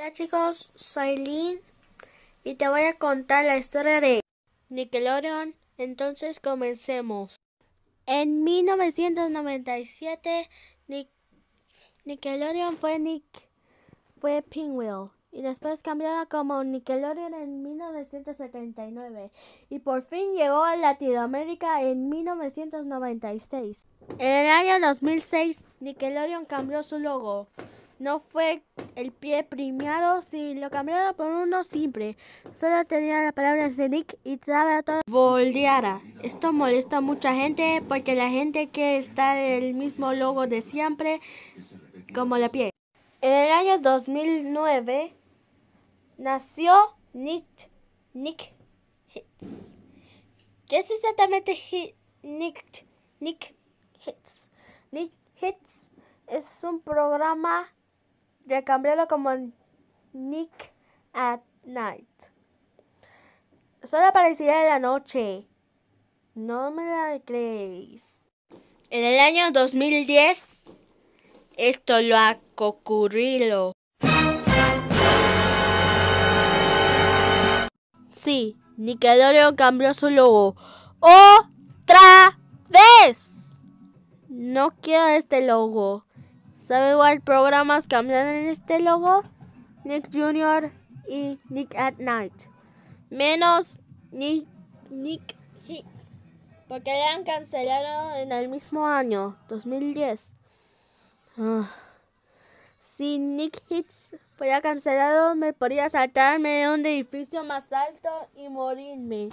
Hola chicos, soy Lynn y te voy a contar la historia de Nickelodeon. Entonces comencemos. En 1997 Nickelodeon fue Nick fue Pinwheel y después cambió como Nickelodeon en 1979 y por fin llegó a Latinoamérica en 1996. En el año 2006 Nickelodeon cambió su logo no fue el pie premiado, si lo cambiaron por uno simple. Solo tenía la palabra Nick y daba todo. Voldeara. Esto molesta a mucha gente porque la gente que está el mismo logo de siempre, como la pie. En el año 2009 nació Nick, Nick Hits. ¿Qué es exactamente Nick, Nick Hits? Nick Hits es un programa recambiarlo como Nick at Night. Solo aparecía en la noche. No me la creéis. En el año 2010, esto lo ha ocurrido. Sí, Nickelodeon cambió su logo. ¡Otra vez! No quiero este logo. ¿Sabe cuál programas cambiaron en este logo? Nick Jr. y Nick at Night. Menos Nick, Nick Hicks, porque le han cancelado en el mismo año, 2010. Ah. Si Nick Hicks fuera cancelado, me podría saltarme de un edificio más alto y morirme.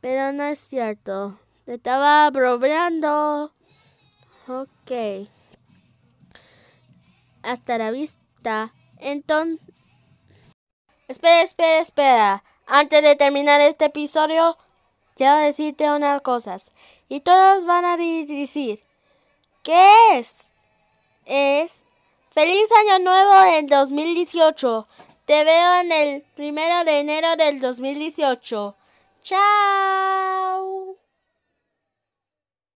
Pero no es cierto. Te estaba probando, Ok. Hasta la vista. Entonces... Espera, espera, espera. Antes de terminar este episodio, quiero decirte unas cosas. Y todos van a decir, ¿qué es? Es... Feliz año nuevo del 2018. Te veo en el primero de enero del 2018. ¡Chao!